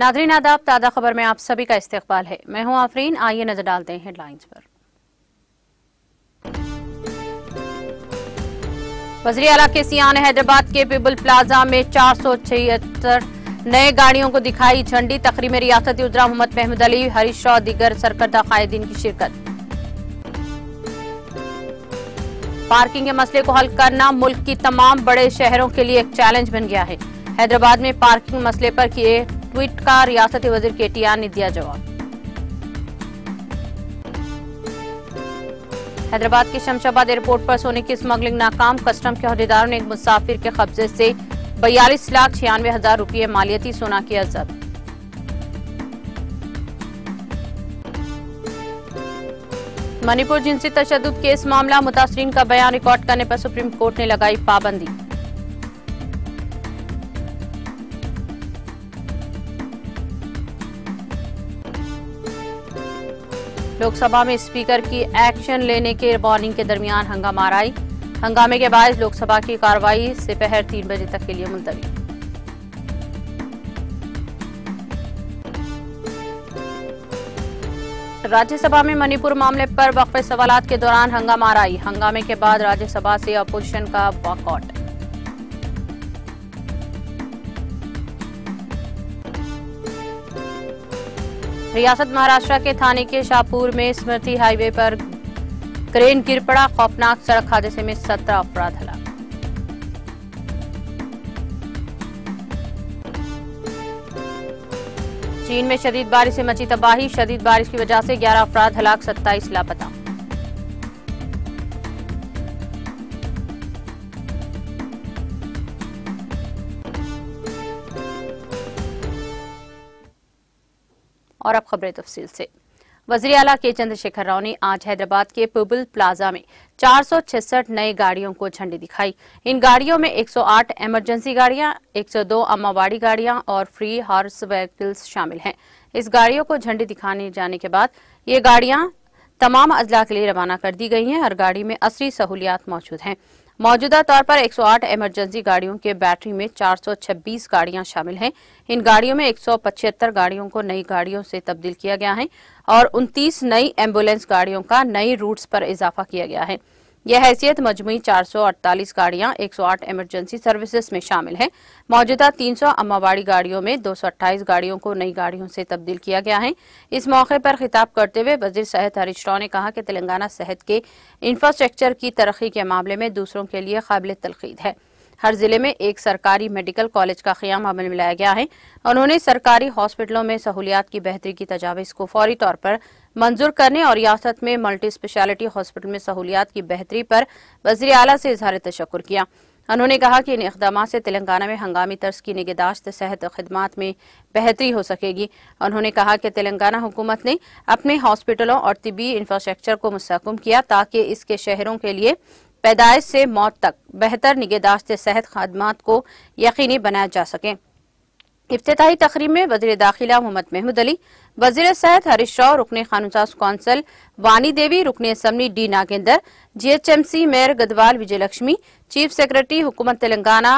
Nadreen आदाब ताज़ा खबर में आप सभी का इस्तेबाल है मैं हूं आफरीन आइए नजर डालते हैं हेडलाइंस पर वजी अला के सियान हैदराबाद के पिबुल प्लाजा में चार सौ छिहत्तर नए गाड़ियों को दिखाई झंडी तकरीब में रियासती उजरा मोहम्मद महमूद अली हरीश शाह दिगर सरकर्दा कायदीन की शिरकत पार्किंग के मसले को हल करना मुल्क की तमाम बड़े शहरों के लिए एक चैलेंज बन गया है हैदराबाद में पार्किंग मसले पर किए ट्वीट का रियासती वजीर के आर ने दिया जवाब हैदराबाद के शमशाबाद एयरपोर्ट पर सोने की स्मगलिंग नाकाम कस्टम के अहदेदारों ने एक मुसाफिर के कब्जे से बयालीस लाख छियानवे हजार रूपये मालियती सोना की अजब मणिपुर जिनसी तशद केस मामला मुतासरीन का बयान रिकॉर्ड करने पर सुप्रीम कोर्ट ने लगाई पाबंदी लोकसभा में स्पीकर की एक्शन लेने के वार्निंग के दरमियान हंगामा आई हंगामे के बायस लोकसभा की कार्रवाई दोपहर तीन बजे तक के लिए मुलतवी राज्यसभा में मणिपुर मामले पर वक्फे सवाल के दौरान हंगामा आई हंगामे के बाद राज्यसभा से अपोजिशन का वॉकआउट रियासत महाराष्ट्र के थाने के शाहपुर में स्मृति हाईवे पर क्रेन गिर पड़ा खौफनाक सड़क हादसे में सत्रह अपराध हलाक चीन में शदीद बारिश से मची तबाही शदीद बारिश की वजह से 11 अपराध हलाक 27 लापता और अब खबरें तफसील से वजी अला के चंद्रशेखर राव ने आज हैदराबाद के पुबुल प्लाजा में चार सौ छसठ नई गाड़ियों को झंडी दिखाई इन गाड़ियों में 108 इमरजेंसी गाड़ियां 102 अम्मावाड़ी गाड़ियां और फ्री हॉर्स व्हीकल्स शामिल हैं इस गाड़ियों को झंडी दिखाने जाने के बाद ये गाड़ियां तमाम अजला के लिए रवाना कर दी गई हैं और गाड़ी में असरी सहूलियात मौजूद हैं मौजूदा तौर पर 108 इमरजेंसी गाड़ियों के बैटरी में 426 गाड़ियां शामिल हैं इन गाड़ियों में एक गाड़ियों को नई गाड़ियों से तब्दील किया गया है और 29 नई एम्बुलेंस गाड़ियों का नई रूट्स पर इजाफा किया गया है यह हैसियत मजमू 448 गाड़ियां 108 इमरजेंसी सर्विसेज में शामिल हैं मौजूदा 300 अम्मावाड़ी गाड़ियों में 228 गाड़ियों को नई गाड़ियों से तब्दील किया गया है इस मौके पर खिताब करते हुए वजीर सेहत हरीश राव ने कहा कि तेलंगाना सेहत के इंफ्रास्ट्रक्चर की तरक्की के मामले में दूसरों के लिए काबिल तलखीद है हर जिले में एक सरकारी मेडिकल कॉलेज का क्याम अमल में लाया गया है उन्होंने सरकारी हॉस्पिटलों में सहूलियात की बेहतरी की तजावीज़ को फौरी तौर पर मंजूर करने और रियासत में मल्टी स्पेशलिटी हॉस्पिटल में सहूलियात की बेहतरी पर वजी अला से इजहार तशक्र किया उन्होंने कहा कि इन इकदाम से तेलंगाना में हंगामी तर्ज की निगहदाश्त सेहत खदमात में बेहतरी हो सकेगी उन्होंने कहा कि तेलंगाना हुकूमत ने अपने हॉस्पिटलों और तबी इंफ्रास्ट्रक्चर को मस्कम किया ताकि इसके शहरों के लिए पैदाइश से मौत तक बेहतर निगहदाश्त सेहत खदमात को यकीनी बनाया जा सके अफ्ताही तकरीब में वजी दाखिला मोहम्मद महमूद अली वजीर सैद हरीश राव रुकन खानसाज कौंसल वानी देवी रुकन assembly D Nagender G H M C mayor Gadwal Vijaya Lakshmi chief secretary हुकूमत तेलंगाना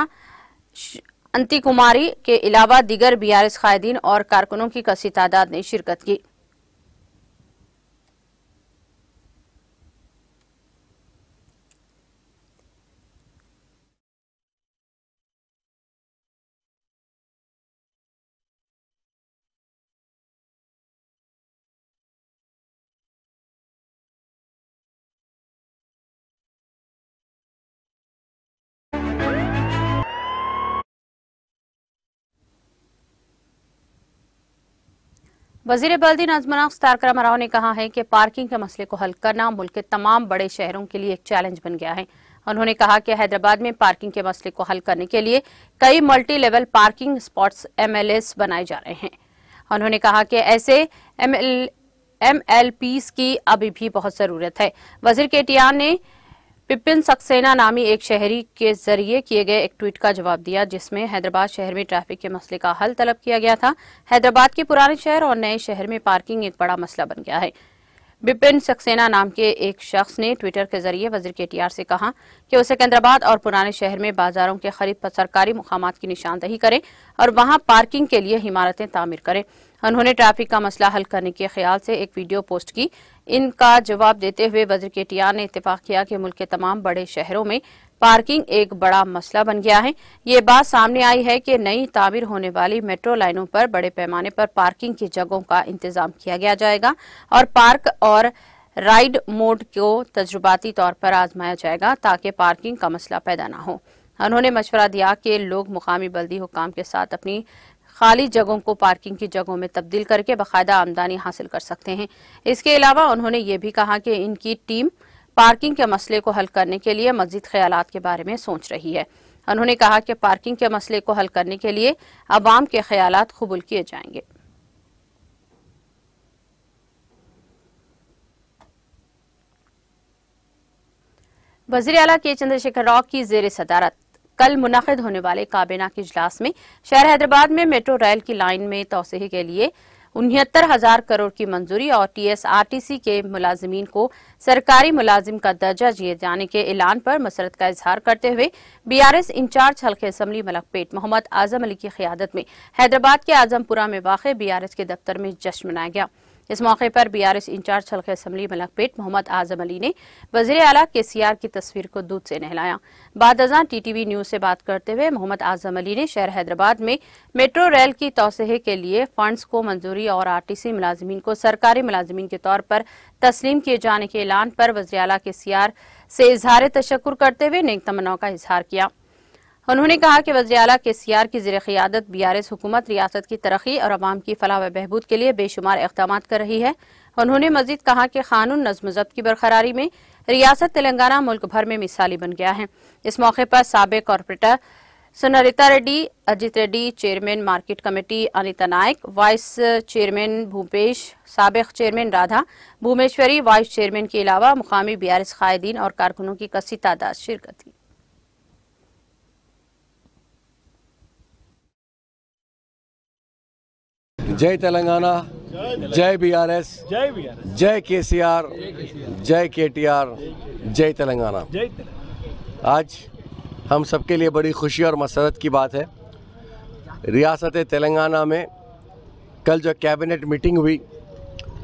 अंति कुमारी के अलावा दीगर बी आर एस कायदीन और कारकुनों की कसी तादाद ने शिरकत की वजीर बल्दी नजमना तारकरा राव ने कहा है कि पार्किंग के मसले को हल करना मुल्क के तमाम बड़े शहरों के लिए एक चैलेंज बन गया है उन्होंने कहा कि हैदराबाद में पार्किंग के मसले को हल करने के लिए कई multi level parking spots MLS बनाए जा रहे हैं उन्होंने कहा कि ऐसे एल एमएलपीस की अभी भी बहुत जरूरत है वजीर केटियान ने पिपिन सक्सेना नामी एक शहरी के जरिए किए गए एक ट्वीट का जवाब दिया जिसमें हैदराबाद शहर में ट्रैफिक के मसले का हल तलब किया गया था हैदराबाद के पुराने शहर और नए शहर में पार्किंग एक बड़ा मसला बन गया है बिपिन सक्सेना नाम के एक शख्स ने ट्विटर के जरिए वजीर के टी आर से कहा कि वो सिकंदराबाद और पुराने शहर में बाजारों के खरीद पर सरकारी मुकाम की निशानदही करें और वहां पार्किंग के लिए इमारतें तामीर करें उन्होंने ट्रैफिक का मसला हल करने के ख्याल से एक वीडियो पोस्ट की इनका जवाब देते हुए वज्र केटियान ने इतफाक किया कि मुल्क के तमाम बड़े शहरों में पार्किंग एक बड़ा मसला बन गया है ये बात सामने आई है कि नई तामीर होने वाली मेट्रो लाइनों पर बड़े पैमाने पर पार्किंग की जगहों का इंतजाम किया गया जाएगा और पार्क और राइड मोड को तजुर्बाती तौर पर आजमाया जाएगा ताकि पार्किंग का मसला पैदा न हो उन्होंने मशवरा दिया कि लोग मुकामी बल्दी हुकाम के साथ अपनी खाली जगहों को पार्किंग की जगहों में तब्दील करके बाकायदा आमदनी हासिल कर सकते हैं इसके अलावा उन्होंने ये भी कहा कि इनकी टीम पार्किंग के मसले को हल करने के लिए मजीद ख्याल के बारे में सोच रही है उन्होंने कहा कि पार्किंग के मसले को हल करने के लिए अवाम के ख्याल कबूल किए जाएंगे वजीर अला के चंद्रशेखर राव की जेर सदारत कल मुनद होने वाले काबीना के इजलास में शहर हैदराबाद में मेट्रो रेल की लाइन में तोसी के लिए उनहत्तर हजार करोड़ की मंजूरी और टीएसआरटीसी के मुलाजमीन को सरकारी मुलाजिम का दर्जा दिए जाने के ऐलान पर मसरत का इजहार करते हुए बीआरएस इंचार्ज हल्के असम्बली मलकपेट मोहम्मद आजम अली की क्यादत में हैदराबाद के आजमपुरा में वाक़ बीआरएस के दफ्तर में जश्न मनाया गया इस मौके पर बी आर एस इंचार्ज हल्के असम्बली मलकपेट मोहम्मद आजम अली ने वजीर अला के सी आर की तस्वीर को दूध से नहलाया बाद अजा टी टी वी न्यूज से बात करते हुए मोहम्मद आजम अली ने शहर हैदराबाद में मेट्रो रेल की तोसहे के लिए फंड्स को मंजूरी और आर टी सी मुलाजमीन को सरकारी मुलाजमीन के तौर पर तस्लीम किए जाने के ऐलान पर वजी अला के सी आर से इजहार तशक्र करते हुए नेक तमन्नाओं का इजहार किया उन्होंने कहा कि अला के सीआर की जर क्यादत एस हुकूमत रियासत की तरक्की और आवाम की फलाह व बहबूद के लिए बेशुमार इकदाम कर रही है उन्होंने मजीद कहा कि कानून नज्म जब्त की बरकरारी में रियासत तेलंगाना मुल्क भर में मिसाली बन गया है इस मौके पर सबक corporator Sunitha Reddy Ajith Reddy chairman market committee Anitha Nayak vice chairman Bhupesh सबक chairman Radha Bhumeshwari vice chairman के अलावा मुकामी बी एस कायदीन और कारकुनों की कसी तादाद शिरकत की जय तेलंगाना जय बीआरएस जय बीआरएस जय केसीआर जय केटीआर जय तेलंगाना आज हम सबके लिए बड़ी खुशी और मसरत की बात है रियासत तेलंगाना में कल जो कैबिनेट मीटिंग हुई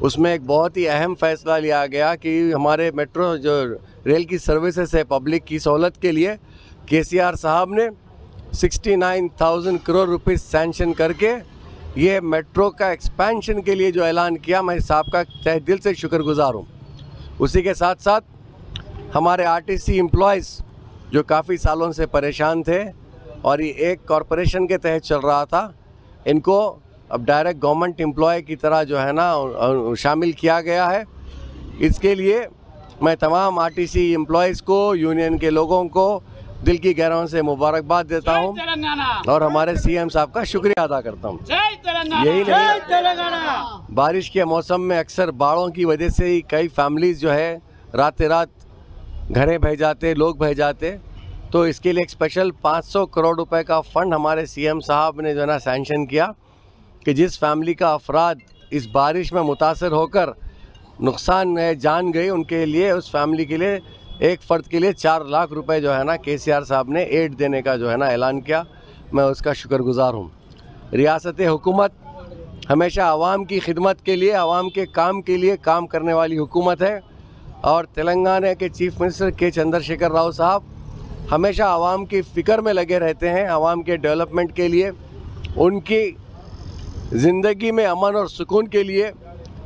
उसमें एक बहुत ही अहम फैसला लिया गया कि हमारे मेट्रो जो रेल की सर्विसेज है पब्लिक की सहूलत के लिए केसीआर साहब ने 69,000 करोड़ रुपए सैंक्शन करके ये मेट्रो का एक्सपेंशन के लिए जो ऐलान किया मैं साहब का तह दिल से शुक्रगुजार हूँ उसी के साथ साथ हमारे आरटीसी एम्प्लॉयज़ जो काफ़ी सालों से परेशान थे और ये एक कॉरपोरेशन के तहत चल रहा था इनको अब डायरेक्ट गवर्नमेंट एम्प्लॉय की तरह जो है ना शामिल किया गया है इसके लिए मैं तमाम आरटीसी एम्प्लॉयज़ को यूनियन के लोगों को दिल की गहराओं से मुबारकबाद देता हूँ और हमारे सीएम साहब का शुक्रिया अदा करता हूँ यही नहीं बारिश के मौसम में अक्सर बाढ़ों की वजह से ही कई फैमिलीज जो है रात रात घरे बह जाते लोग बह जाते तो इसके लिए एक स्पेशल 500 करोड़ रुपए का फंड हमारे सीएम साहब ने जो है ना सेंशन किया कि जिस फैमिली का अफराद इस बारिश में मुतासर होकर नुकसान है जान गई उनके लिए उस फैमिली के लिए एक फ़र्द के लिए चार लाख रुपए जो है ना के साहब ने एड देने का जो है ना ऐलान किया मैं उसका शुक्रगुजार हूँ रियासत हुकूमत हमेशा आवाम की खिदमत के लिए आवाम के काम के लिए काम करने वाली हुकूमत है और तेलंगाना के चीफ मिनिस्टर के चंद्रशेखर राव साहब हमेशा आवाम की फ़िक्र में लगे रहते हैं आवाम के डेवलपमेंट के लिए उनकी ज़िंदगी में अमन और सुकून के लिए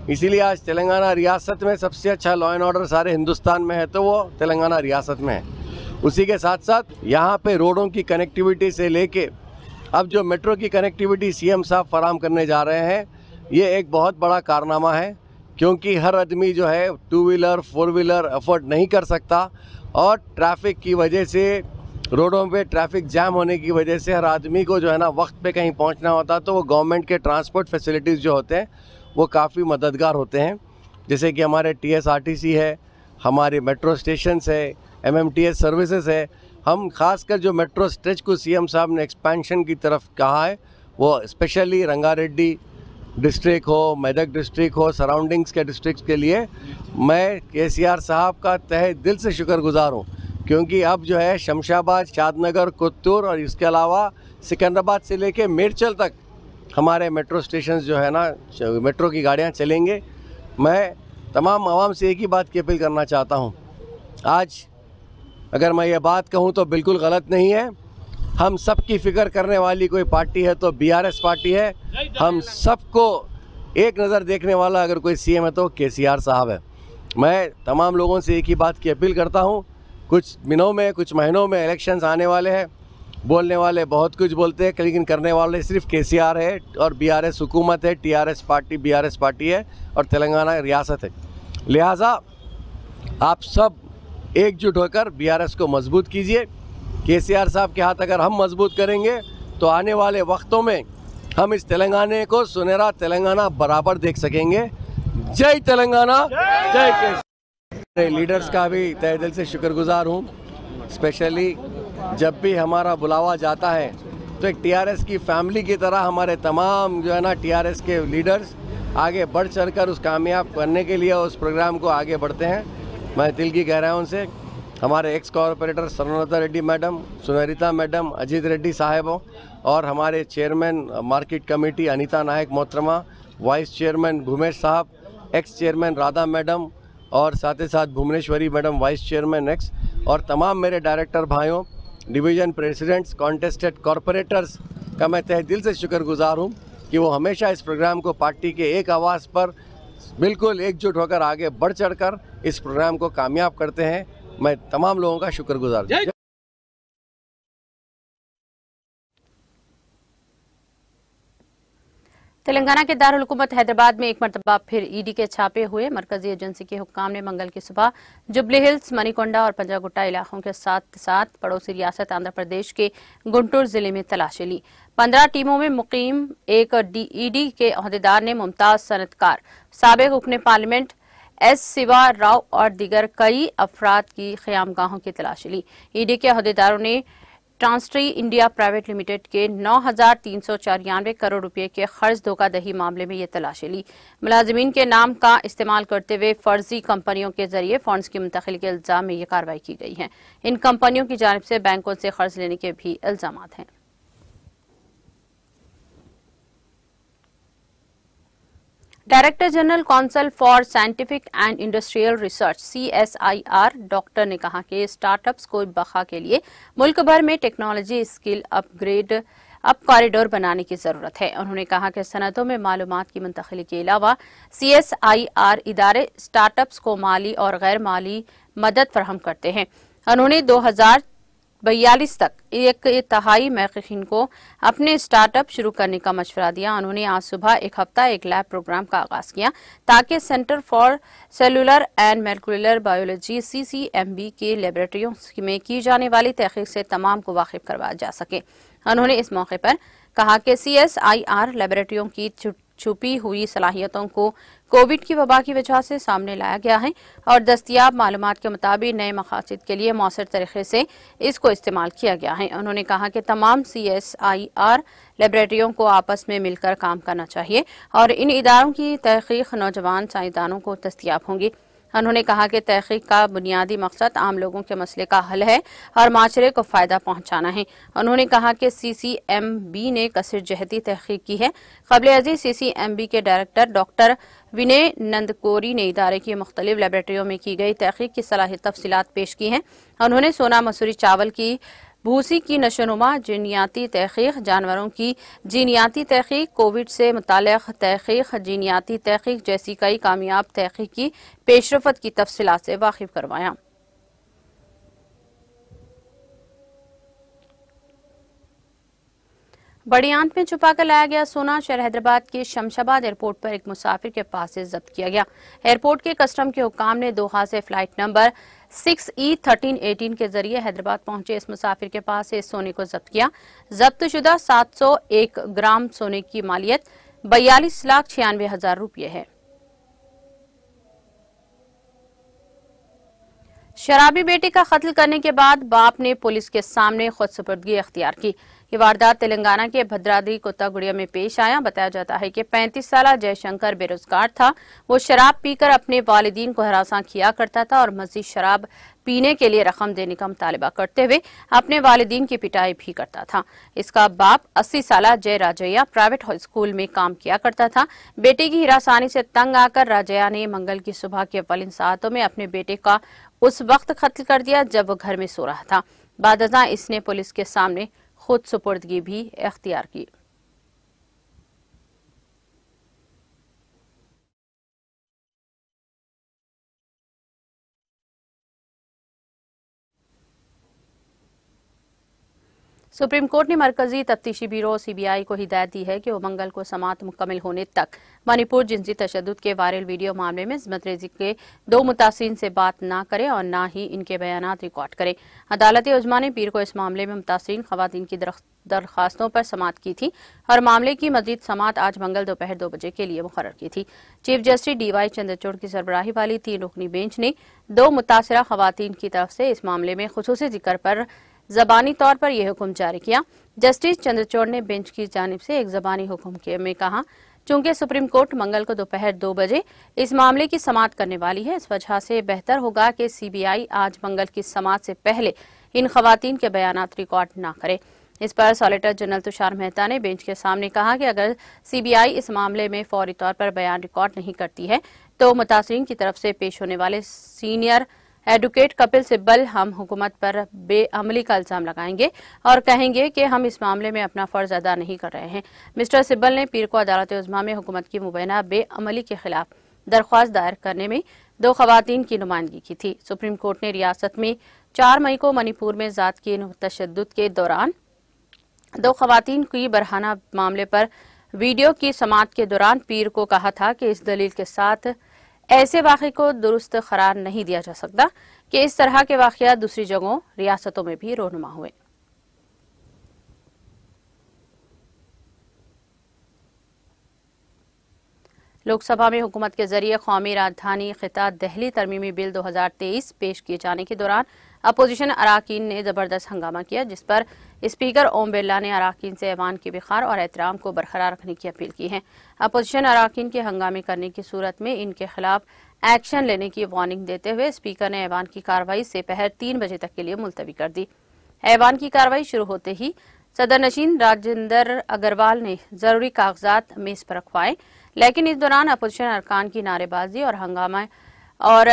इसीलिए आज तेलंगाना रियासत में सबसे अच्छा लॉ एंड ऑर्डर सारे हिंदुस्तान में है तो वो तेलंगाना रियासत में है उसी के साथ साथ यहाँ पे रोडों की कनेक्टिविटी से लेके अब जो मेट्रो की कनेक्टिविटी सीएम साहब फराम करने जा रहे हैं ये एक बहुत बड़ा कारनामा है क्योंकि हर आदमी जो है two wheeler four wheeler afford नहीं कर सकता और ट्रैफिक की वजह से रोडों पे ट्रैफिक जाम होने की वजह से हर आदमी को जो है ना वक्त पे कहीं पहुंचना होता तो वो गवर्नमेंट के ट्रांसपोर्ट फैसिलिटीज़ जो होते हैं वो काफ़ी मददगार होते हैं जैसे कि हमारे टी है हमारे मेट्रो स्टेशन है M M T S services है हम खासकर जो मेट्रो स्ट्रेच को सीएम साहब ने एक्सपेंशन की तरफ कहा है वो स्पेशली रंगारेड्डी डिस्ट्रिक्ट हो मेदक डिस्ट्रिक्ट हो सराउंडिंग्स के डिस्ट्रिक्ट के लिए मैं के साहब का तहे दिल से शुक्रगुजार हूँ क्योंकि अब जो है शमशाबाद शादनगर कुत्तूर और इसके अलावा सिकंदराबाद से लेके मेरचल तक हमारे मेट्रो स्टेशन जो है ना मेट्रो की गाड़ियाँ चलेंगे मैं तमाम आवाम से एक ही बात की अपील करना चाहता हूँ आज अगर मैं ये बात कहूँ तो बिल्कुल गलत नहीं है हम सब की फिक्र करने वाली कोई पार्टी है तो बीआरएस पार्टी है हम सबको एक नज़र देखने वाला अगर कोई सीएम है तो केसीआर साहब है मैं तमाम लोगों से एक ही बात की अपील करता हूँ कुछ दिनों में कुछ महीनों में इलेक्शंस आने वाले हैं बोलने वाले बहुत कुछ बोलते हैं लेकिन करने वाले सिर्फ के है और बी आर एस हुकूमत है T R S party B R S party है और तेलंगाना रियासत है लिहाजा आप सब एकजुट होकर बी आर एस को मजबूत कीजिए के सी आर साहब के हाथ अगर हम मजबूत करेंगे तो आने वाले वक्तों में हम इस तेलंगाना को सुनहरा तेलंगाना बराबर देख सकेंगे जय तेलंगाना जय के लीडर्स का भी तय दिल से शुक्रगुजार हूँ स्पेशली जब भी हमारा बुलावा जाता है तो एक टीआरएस की फैमिली की तरह हमारे तमाम जो है ना टीआरएस के लीडर्स आगे बढ़ चढ़कर उस कामयाब करने के लिए उस प्रोग्राम को आगे बढ़ते हैं मैं दिल की कह रहा हूँ उनसे हमारे एक्स कॉरपोरेटर सरनता रेड्डी मैडम सुनरिता मैडम अजीत रेड्डी साहेबों और हमारे chairman market committee Anitha Nayak मोहतरमा वाइस चेयरमैन भूमेश साहब एक्स चेयरमैन राधा मैडम और साथ ही साथ Bhuvaneshwari madam vice chairman ex और तमाम मेरे डायरेक्टर भाइयों डिवीज़न प्रेसिडेंट्स कॉन्टेस्टेड कॉरपोरेटर्स का मैं तह दिल से शुक्रगुजार हूँ कि वो हमेशा इस प्रोग्राम को पार्टी के एक आवाज़ पर बिल्कुल एकजुट होकर आगे बढ़ चढ़कर इस प्रोग्राम को कामयाब करते हैं मैं तमाम लोगों का शुक्रगुजार तेलंगाना के दारकूमत हैदराबाद में एक मरतबा फिर ईडी के छापे हुए मरकजी एजेंसी के हुक्काम ने मंगल की सुबह जुबली हिल्स मनीकोंडा और पंजागुट्टा इलाकों के साथ साथ पड़ोसी रियासत आंध्र प्रदेश के गुंटूर जिले में तलाशी ली पंद्रह टीमों में मुकीम एक ईडी के अहदेदार ने मुमताज सनतकार सबक उपने पार्लियामेंट एस सिवा राव और दीगर कई अफराद की क्याम की तलाशी ली ईडी के अहदेदारों ने ट्रांसट्री इंडिया प्राइवेट लिमिटेड के नौ हजार तीन सौ चौरानवे करोड़ रुपए के खर्च धोखाधही मामले में ये तलाशी ली मुलाजमीन के नाम का इस्तेमाल करते हुए फर्जी कंपनियों के जरिए फंड्स की मुंतकिल के इल्जाम में ये कार्रवाई की गई है इन कंपनियों की जानब से बैंकों से कर्ज लेने के भी इल्जाम हैं director general council for scientific and industrial research CSIR doctor ने कहा कि स्टार्टअप्स को बखा के लिए मुल्क भर में टेक्नोलॉजी स्किल अपग्रेड अब कॉरिडोर बनाने की ज़रूरत है उन्होंने कहा कि सनतों में मालूम की मुंतकली के अलावा सी एस आई आर इदारे स्टार्टअप्स को माली और गैर माली मदद फरहम करते हैं उन्होंने दो हजार बयालीस तक एक तहाई महकिन को अपने स्टार्टअप शुरू करने का मशवरा दिया उन्होंने आज सुबह एक हफ्ता एक लैब प्रोग्राम का आगाज किया ताकि centre for cellular and molecular biology C C M B के लेबोरेटरियों में की जाने वाली तहकीक से तमाम को वाकिफ करवाया जा सके उन्होंने इस मौके पर कहा कि सी एस आई आर लेबोरेटरियों की छुपी हुई सलाहियतों को कोविड की वबा की वजह से सामने लाया गया है और दस्तियाब मालूम के मुताबिक नए मकासद के लिए मौसर तरीके से इसको इस्तेमाल किया गया है उन्होंने कहा कि तमाम सी एस आई आर लेबरेटरियों को आपस में मिलकर काम करना चाहिए और इन इदारों की तहकीक नौजवान साइंसदानों को दस्तियाब होंगी उन्होंने कहा कि तहकीक का बुनियादी मकसद आम लोगों के मसले का हल है और माशरे को फ़ायदा पहुँचाना है उन्होंने कहा कि सी सी एम बी ने कसर जहती तहकीक की है कबल अजीज सी सी एम बी के डायरेक्टर डॉक्टर विनय नंदकोरी ने इदारे की मुख्तलिफ लेबोरेटरीों में की गई तहकीक की सलाहियत तफसीत पेश की है उन्होंने सोना मसूरी चावल की भूसी की नशोनुमा जीनियाती तहकीक जानवरों की जीनियाती तहकीक कोविड से मुतल तहकीक जीनियाती तहकीक जैसी कई कामयाब तहकीक की पेशरफत की तफसीत से वाकिफ करवाया बड़ी आंत में छुपा कर लाया गया सोना शहर हैदराबाद के शमशाबाद एयरपोर्ट पर एक मुसाफिर के पास से जब्त किया गया एयरपोर्ट के कस्टम के हुकाम ने दोहा से flight number six E thirteen eighteen के जरिए हैदराबाद पहुंचे इस मुसाफिर के पास से सोने को जब्त किया जब्त शुदा सात सौ एक ग्राम सोने की मालियत बयालीस लाख छियानवे हजार रुपये है शराबी बेटे का कत्ल करने के बाद बाप ने पुलिस के सामने खुद सुपुर्दगी अख्तियार की ये वारदात तेलंगाना के भद्राद्री कोतागुड़िया में पेश आया बताया जाता है कि 35 साल जयशंकर बेरोजगार था वो शराब पीकर अपने वालदेन को हरासा किया करता था और मजीद शराब पीने के लिए रकम देने का मुतालबा करते हुए अपने वालदेन की पिटाई भी करता था इसका बाप अस्सी साल जय राजैया प्राइवेट स्कूल में काम किया करता था बेटे की हिरासानी से तंग आकर राजैया ने मंगल की सुबह के वलिन इन में अपने बेटे का उस वक्त कत्ल कर दिया जब वो घर में सो रहा था बाद इसने पुलिस के सामने खुद सुपुर्दगी भी अख्तियार की सुप्रीम कोर्ट ने मरकजी तफ्तीशी ब्यूरो सीबीआई को हिदायत दी है कि वो मंगल को समात मुकम्मल होने तक मणिपुर जिनसी तशद के वायरल वीडियो मामले में इसमत रेजी के दो मुतासरीन से बात न करे और न ही इनके बयान रिकॉर्ड करे अदालत उजमा ने पीर को इस मामले में मुतासन खातन की दरखास्तों पर समात की थी और मामले की मजीद समात आज मंगल दोपहर दो बजे के लिए मुकर की थी chief justice D Y Chandrachud की सरबराही वाली तीन रुकनी बेंच ने दो मुतासर खातन की तरफ से इस मामले में खसूस जिक्र पर जबानी तौर पर यह हुक्म जारी किया जस्टिस चंद्रचोड़ ने बेंच की जानब से एक जबानी हुक्म में कहा चूंकि सुप्रीम कोर्ट मंगल को दोपहर दो बजे इस मामले की समाप्त करने वाली है इस वजह से बेहतर होगा कि सीबीआई आज मंगल की समाप्त से पहले इन खातन के बयान रिकॉर्ड न करे इस पर सॉलिटर जनरल तुषार मेहता ने बेंच के सामने कहा कि अगर सीबीआई इस मामले में फौरी तौर पर बयान रिकॉर्ड नहीं करती है तो मुतासरी की तरफ से पेश होने वाले सीनियर एडवोकेट कपिल सिब्बल हम हुकूमत पर बेअमली का इल्ज़ाम लगाएंगे और कहेंगे कि हम इस मामले में अपना फ़र्ज अदा नहीं कर रहे हैं मिस्टर सिब्बल ने पीर को अदालत उजमा में हुकूमत की मुबैना बेअमली के खिलाफ दरख्वास्त दायर करने में दो खवतान की नुमाइंदगी की थी सुप्रीम कोर्ट ने रियासत में चार मई को मणिपुर में ज़ात के तशद के दौरान दो खवतान की बरहाना मामले पर वीडियो की समात के दौरान पीर को कहा था कि इस दलील के साथ ऐसे वाक़े को दुरुस्त करार नहीं दिया जा सकता कि इस तरह के वाक़ दूसरी जगहों रियासतों में भी रोनुमा हुए लोकसभा में हुकूमत के जरिए कौमी राजधानी खिता दहली तरमीमी बिल 2023 पेश किए जाने के दौरान अपोजिशन अरकान ने ज़बरदस्त हंगामा किया जिस पर स्पीकर ओम बिरला ने अरकान से ऐवान के बिखार और एहतराम को बरकरार रखने की अपील की है अपोजिशन अरकान के हंगामे करने की सूरत में इनके खिलाफ एक्शन लेने की वार्निंग देते हुए स्पीकर ने ऐवान की कार्रवाई से पहर तीन बजे तक के लिए मुलतवी कर दी ऐवान की कार्रवाई शुरू होते ही सदर नशीन राजेंद्र अग्रवाल ने जरूरी कागजात मेज पर रखवाए लेकिन इस दौरान अपोजिशन अरकान की नारेबाजी और हंगामा और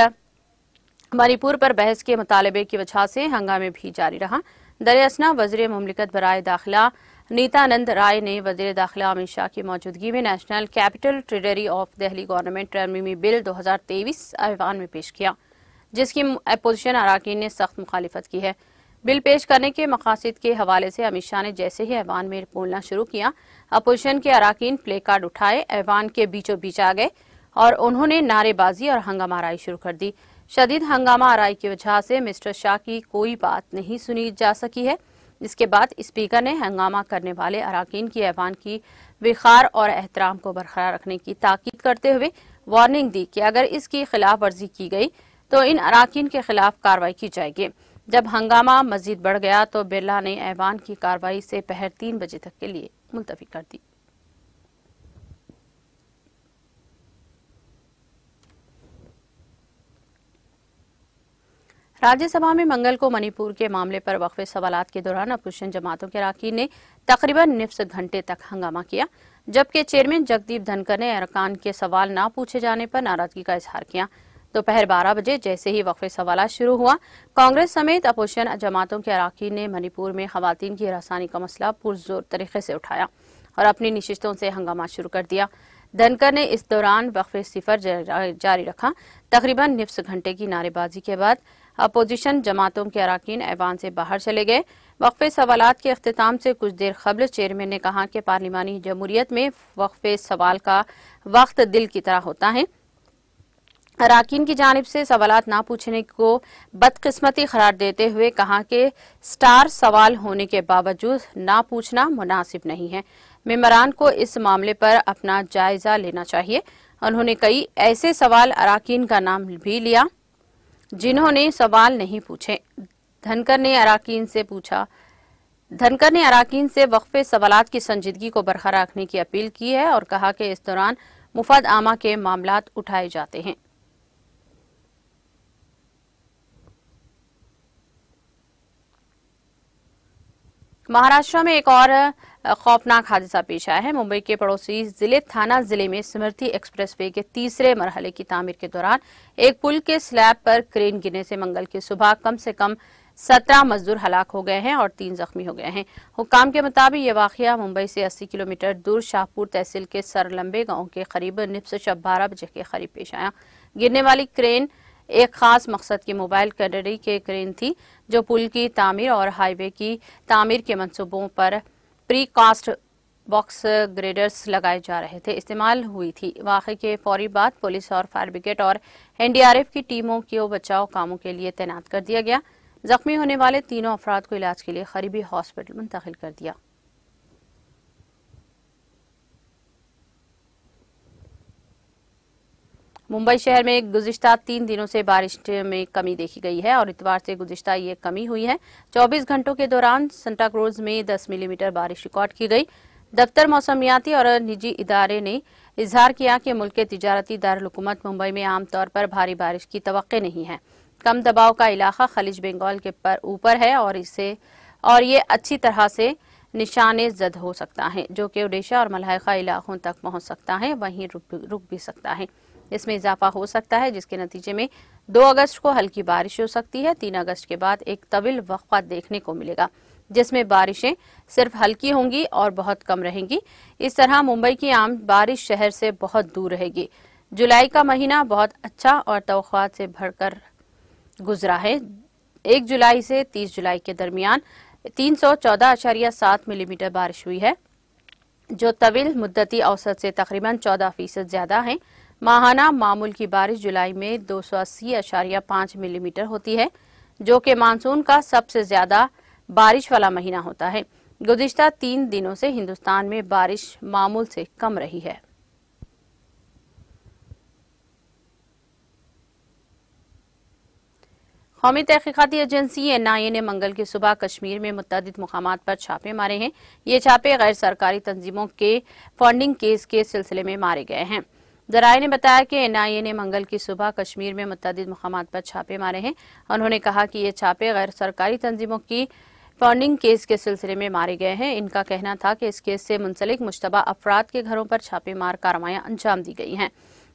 मणिपुर पर बहस के मुतालबे की वजह से हंगामे भी जारी रहा दरियासना वजीर ममलिकत बरए दाखिला नीतानंद राय ने वजीर दाखिला अमित शाह की मौजूदगी में national capital territory of Delhi government टर्मीमी बिल 2023 अहवान में पेश किया जिसकी अपोजिशन अरकान ने सख्त मुखालफत की है बिल पेश करने के मकासद के हवाले से अमित शाह ने जैसे ही ऐवान में बोलना शुरू किया अपोजिशन के अरकान प्ले कार्ड उठाए ऐवान के बीचों बीच आ गए और उन्होंने नारेबाजी और हंगामाराई शुरू कर दी शदीद हंगामा आरई की वजह से मिस्टर शाह की कोई बात नहीं सुनी जा सकी है जिसके बाद स्पीकर ने हंगामा करने वाले अरकान की ऐवान की विखार और एहतराम को बरकरार रखने की ताकीद करते हुए वार्निंग दी कि अगर इसकी खिलाफ वर्जी की गई तो इन अरकान के खिलाफ कार्रवाई की जाएगी जब हंगामा मजीद बढ़ गया तो बिरला ने ऐवान की कार्रवाई से पहर तीन बजे तक के लिए मुलतवी कर दी राज्यसभा में मंगल को मणिपुर के मामले पर वक्फे सवाल के दौरान अपोजिशन जमातों के अरकान ने तकरीबन निफ्स घंटे तक हंगामा किया जबकि चेयरमैन जगदीप धनकर ने अरकान के सवाल ना पूछे जाने पर नाराजगी का इजहार किया दोपहर तो बारह बजे जैसे ही वक्फे सवाल शुरू हुआ कांग्रेस समेत अपोजिशन जमातों के अरकान ने मणिपुर में खातन की हरासानी का मसला पुरजोर तरीके से उठाया और अपनी नशिस्तों से हंगामा शुरू कर दिया धनकर ने इस दौरान वक्फे सिफर जारी रखा तकरीबन निफ्स घंटे की नारेबाजी के बाद अपोजिशन जमातों के अरकान ऐवान से बाहर चले गए वक्फे सवाल के अख्ताम से कुछ देर कबल चेयरमैन ने कहा कि पार्लिमानी जमहूरियत में वक्फे सवाल का वक्त दिल की तरह होता है अरकान की जानब से सवाल ना पूछने को बदकस्मती करार देते हुए कहा कि स्टार सवाल होने के बावजूद ना पूछना मुनासिब नहीं है मेम्बरान को इस मामले पर अपना जायजा लेना चाहिए उन्होंने कई ऐसे सवाल अरकान का नाम भी लिया जिन्होंने सवाल नहीं पूछे धनकर ने अराकीन से पूछा धनकर ने अराकीन से वक्फे सवाल की संजीदगी को बरकरार रखने की अपील की है और कहा कि इस दौरान मुफाद आमा के मामला उठाए जाते हैं महाराष्ट्र में एक और खौफनाक हादसा पेश आया है मुंबई के पड़ोसी जिले थाना जिले में एक्सप्रेस एक्सप्रेसवे के तीसरे मरहले की तामीर के दौरान एक पुल के स्लैब पर क्रेन गिरने से मंगल की सुबह कम से कम सत्रह मजदूर हलाक हो गए हैं और तीन जख्मी हो गए हैं हुकाम के मुताबिक ये वाक़ मुंबई से 80 किलोमीटर दूर शाहपुर तहसील के सरलंबे गांव के करीब निप्स शब बारह बजे के करीब पेश आया गिरने वाली क्रेन एक खास मकसद की मोबाइल कैडरी के क्रेन थी जो पुल की तामीर और हाईवे की तामीर के मनसूबों पर प्री कास्ट बॉक्स ग्रेडर्स लगाए जा रहे थे इस्तेमाल हुई थी वाकई के फौरी बाद पुलिस और फायर ब्रिगेड और एनडीआरएफ की टीमों को बचाव कामों के लिए तैनात कर दिया गया जख्मी होने वाले तीनों अफराद को इलाज के लिए करीबी हॉस्पिटल मुंतकिल कर दिया मुंबई शहर में गुजशत तीन दिनों से बारिश में कमी देखी गई है और इतवार से गुजशत ये कमी हुई है 24 घंटों के दौरान संताक्रूज में 10 मिलीमीटर बारिश रिकॉर्ड की गई दफ्तर मौसमियाती और निजी इदारे ने इजहार किया कि मुल्क के तजारती दारकूमत मुंबई में आमतौर पर भारी बारिश की तो नहीं है कम दबाव का इलाका खलीज बंगाल के पर ऊपर है और इसे और ये अच्छी तरह से निशाने जद हो सकता है जो कि उड़ीसा और मलहका इलाकों तक पहुंच सकता है वहीं रुक भी सकता है इसमें इजाफा हो सकता है जिसके नतीजे में 2 अगस्त को हल्की बारिश हो सकती है 3 अगस्त के बाद एक तवील वक्फा देखने को मिलेगा जिसमें बारिशें सिर्फ हल्की होंगी और बहुत कम रहेंगी इस तरह मुंबई की आम बारिश शहर से बहुत दूर रहेगी जुलाई का महीना बहुत अच्छा और तोखात से भरकर गुजरा है एक जुलाई से तीस जुलाई के दरमियान तीन सौ चौदह अशारिया सात मिलीमीटर बारिश हुई है जो तवील मुद्दती औसत से तकरीबन चौदह फीसद ज्यादा है माहाना मामूल की बारिश जुलाई में दो सौ अस्सी अशारिया मिलीमीटर होती है जो कि मानसून का सबसे ज्यादा बारिश वाला महीना होता है गुजशत तीन दिनों से हिंदुस्तान में बारिश मामूल से कम रही है कौमी तहकीकती एजेंसी एन आई ए ने मंगल की सुबह कश्मीर में मुतद मकाम पर छापे मारे हैं ये छापे गैर सरकारी तंजीमों के फंडिंग केस के सिलसिले में मारे गए हैं जराये ने बताया कि एनआईए ने मंगल की सुबह कश्मीर में मुतद मकाम पर छापे मारे हैं उन्होंने कहा कि ये छापे गैर सरकारी तंजीमों की फंडिंग केस के सिलसिले में मारे गए हैं इनका कहना था कि इस केस से मुंसलिक मुशतबा अफराद के घरों पर छापेमार कार्रवाइयां अंजाम दी गई हैं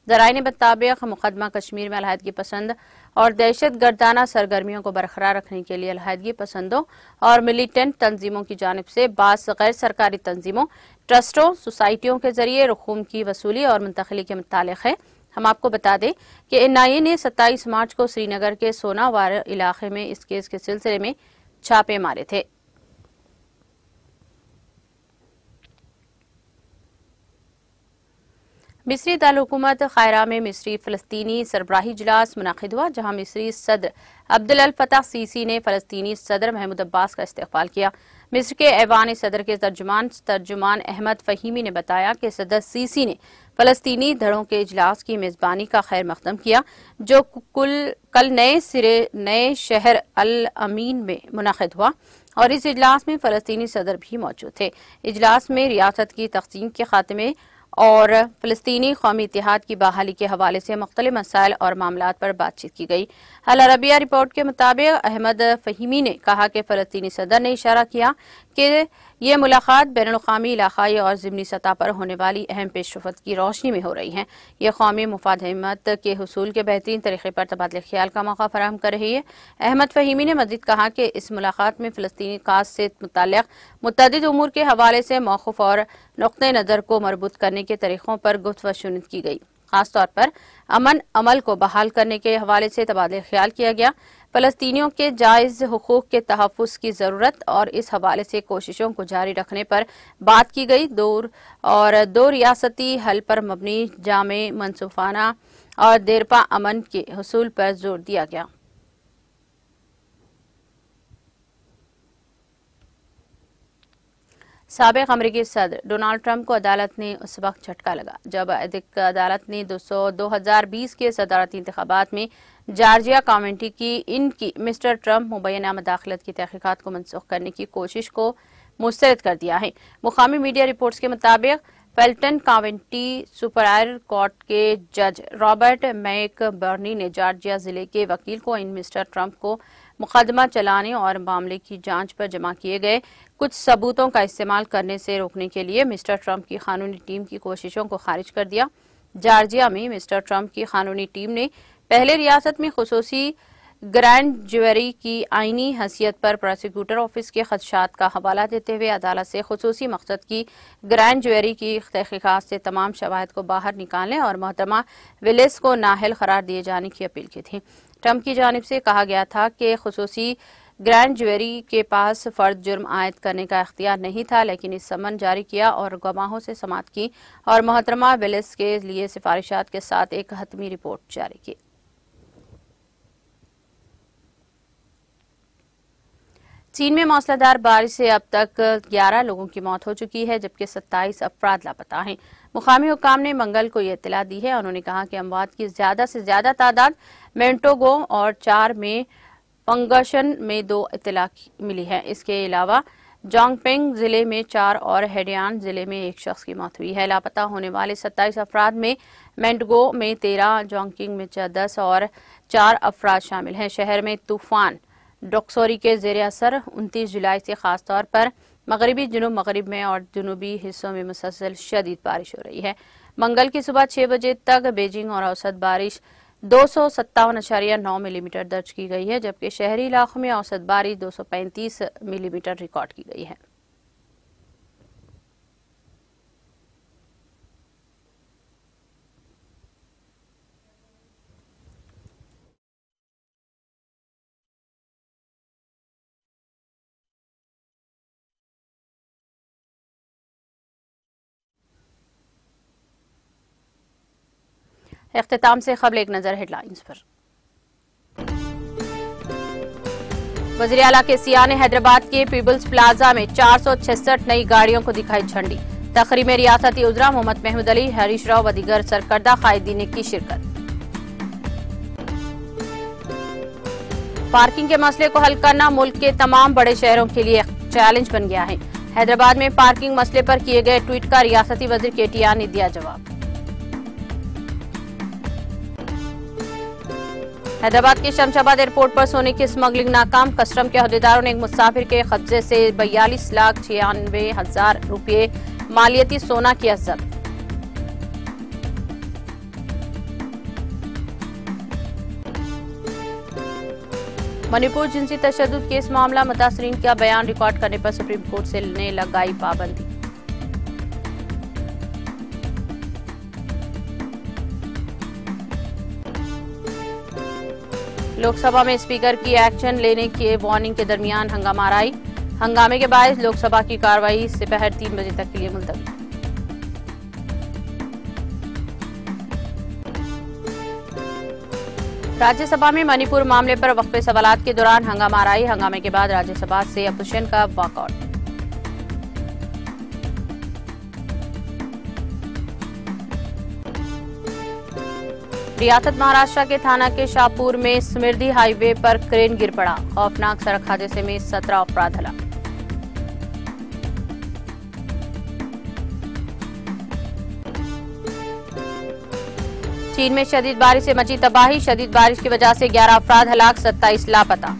जराये ने मुताबिक मुकदमा कश्मीर में अलहदगी पसंद और दहशत गर्दाना सरगर्मियों को बरकरार रखने के लिए अलहदगी पसंदों और मिलिटेंट तंजीमों की जानब से बास गैर सरकारी तंजीमों ट्रस्टों सोसाइटियों के जरिए रखूम की वसूली और मुंतकली के मुतल है हम आपको बता दें कि एन आई ए ने सत्ताईस मार्च को श्रीनगर के सोनावार इलाके में इस केस के सिलसिले में छापे मारे थे मिस्री दारकूमत खायरा में मिस्री फ़लस्तनी सरबराही इजलास मुनद हुआ जहाँ मिस्री सदर अब्दुल फताह सीसी ने फ़लस्तनी सदर महमूद अब्बास का इस्तेफाल किया मिस्र के ऐवान सदर के तर्जुमान तर्जुमान अहमद फ़हीमी ने बताया कि सदर सीसी ने फ़लस्तनी धड़ों के इजलास की मेज़बानी का खैर मकदम किया जो कुल कल नए सिरे नए शहर अल अमीन में मुनद हुआ और इस इजलास में फ़लस्तनी सदर भी मौजूद थे इजलास में रियासत की तकसीम के खात्मे और फ़लस्तनी कौमी इतिहाद की बहाली के हवाले से मुख्तलि मसाइल और मामला पर बातचीत की गई हल अरबिया रिपोर्ट के मुताबिक अहमद फ़हीमी ने कहा कि फ़लस्तनी सदर ने इशारा किया कि ये मुलाकात बैन अवी इलाकई और ज़मनी सतह पर होने वाली अहम पेशरफत की रोशनी में हो रही है ये कौमी अहमद के हसूल के बेहतरीन तरीके पर तबादले ख्याल का मौका फराम कर रही है अहमद फ़हीमी ने मजीद कहा कि इस मुलाकात में फ़लस्तनी काज से मुतल मतद उमूर के हवाले से मौकफ़ और नुक़ नज़र को मरबूत करने के तरीक़ों पर गुफ्त व शुनद की गई खासतौर पर अमन अमल को बहाल करने के हवाले से तबादले ख्याल किया गया फलस्तियों के जायज़ हकूक़ के तहफ़ की ज़रूरत और इस हवाले से कोशिशों को जारी रखने पर बात की गई दो और दो रियासती हल पर मबनी जाम मनसूफाना और देरपा अमन के हसूल पर जोर दिया गया सबक अमरीकी सदर डोनाल्ड ट्रंप को अदालत ने उस वक्त झटका लगा जब अधिक अदालत ने दो सौ दो हजार बीस के सदारती इंतबात में जार्जिया कॉमेंटी की इनकी मिस्टर ट्रंप मुबैना मदाखलत की तहकीकत को मनसूख करने की कोशिश को मुस्तरद कर दिया है मुकामी मीडिया रिपोर्ट्स के मुताबिक फेल्टन कॉमेंटी सुपरायर कोर्ट के जज रॉबर्ट मैक बर्नी ने जार्जिया जिले के वकील को इन मिस्टर ट्रंप को मुकदमा चलाने और मामले की जांच पर जमा किए गए कुछ सबूतों का इस्तेमाल करने से रोकने के लिए मिस्टर ट्रंप की कानूनी टीम की कोशिशों को खारिज कर दिया जार्जिया में मिस्टर ट्रंप की कानूनी टीम ने पहले रियासत में खसूसी ग्रैंड ज्वेरी की आईनी हैसियत पर प्रोसिक्यूटर ऑफिस के खदशात का हवाला देते हुए अदालत से खसूसी मकसद की ग्रैंड ज्वेरी की तहकीकत से तमाम शवाहद को बाहर निकालने और महतमा विलिस को नाहल करार दिए जाने की अपील की थी ट्रंप की जानब से कहा गया था कि खसूस ग्रैंड ज्वेरी के पास फर्द जुर्म आयद करने का अख्तियार नहीं था लेकिन इस समन जारी किया और गवाहों से समाप्त की और मोहतरमा बेलिस के लिए सिफारिशात के साथ एक हतमी रिपोर्ट जारी की चीन में मौसलाधार बारिश से अब तक 11 लोगों की मौत हो चुकी है जबकि 27 अपराध लापता हैं मुकामी हुकाम ने मंगल को यह इतला दी है उन्होंने कहा कि अमवात की ज्यादा से ज्यादा तादाद मेंटोगो और चार में पंगशन में दो इतला मिली है इसके अलावा जोंगपेंग जिले में चार और हेडियान जिले में एक शख्स की मौत हुई है लापता होने वाले सत्ताईस अफराद में मेंटगो में तेरह जोंगकिंग में दस और चार अफराद शामिल हैं शहर में तूफान डॉक्सोरी के जेर असर उनतीस जुलाई से खासतौर पर मगरबी जनूब मगरब में और जनूबी हिस्सों में मुसलसल शदीद बारिश हो रही है मंगल की सुबह छह बजे तक बेजिंग और औसत बारिश दो सौ सत्तावन अशारिया नौ मिलीमीटर दर्ज की गई है जबकि शहरी इलाकों में औसत बारिश दो सौ पैंतीस मिलीमीटर रिकॉर्ड की गई है अख्ताम से खबर एक नज़र हेडलाइंस पर वजी अला के सिया ने हैदराबाद के पीपल्स प्लाजा में चार सौ छियासठ नई गाड़ियों को दिखाई झंडी तकरीब में रियासती उजरा मोहम्मद महमूद अली हरीश राव व दीगर सरकर्दा कायदी ने की शिरकत पार्किंग के मसले को हल करना मुल्क के तमाम बड़े शहरों के लिए चैलेंज बन गया है हैदराबाद में पार्किंग मसले पर किए गए ट्वीट का रियासती वजीर के आर ने दिया जवाब हैदराबाद के शमशाबाद एयरपोर्ट पर सोने की स्मगलिंग नाकाम कस्टम के अहदेदारों ने एक मुसाफिर के कब्जे से बयालीस लाख छियानवे हजार रुपये मालियती सोना किया जब्त मणिपुर जिनसी तशद केस मामला मुतासरीन का बयान रिकॉर्ड करने पर सुप्रीम कोर्ट से ने लगाई पाबंदी लोकसभा में स्पीकर की एक्शन लेने के वार्निंग के दरमियान हंगामा आई हंगामे के बाद लोकसभा की कार्रवाई दोपहर तीन बजे तक के लिए मुलतवी राज्यसभा में मणिपुर मामले पर वक्फे सवाल के दौरान हंगामा आई हंगामे के बाद राज्यसभा से अपोजिशन का वॉकआउट रियासत महाराष्ट्र के थाना के शाहपुर में समृद्धि हाईवे पर क्रेन गिर पड़ा खौफनाक सड़क हादसे में सत्रह अपराध हला चीन में शदीद बारिश से मची तबाही शदीद बारिश की वजह से 11 अपराध हलाक 27 लापता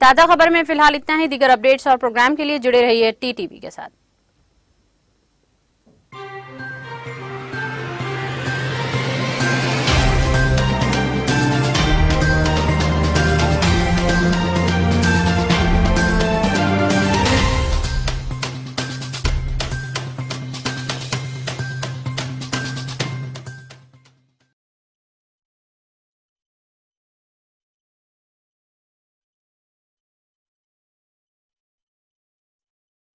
ताज़ा खबर में फिलहाल इतना ही दिगर अपडेट्स और प्रोग्राम के लिए जुड़े रहिए टीटीवी के साथ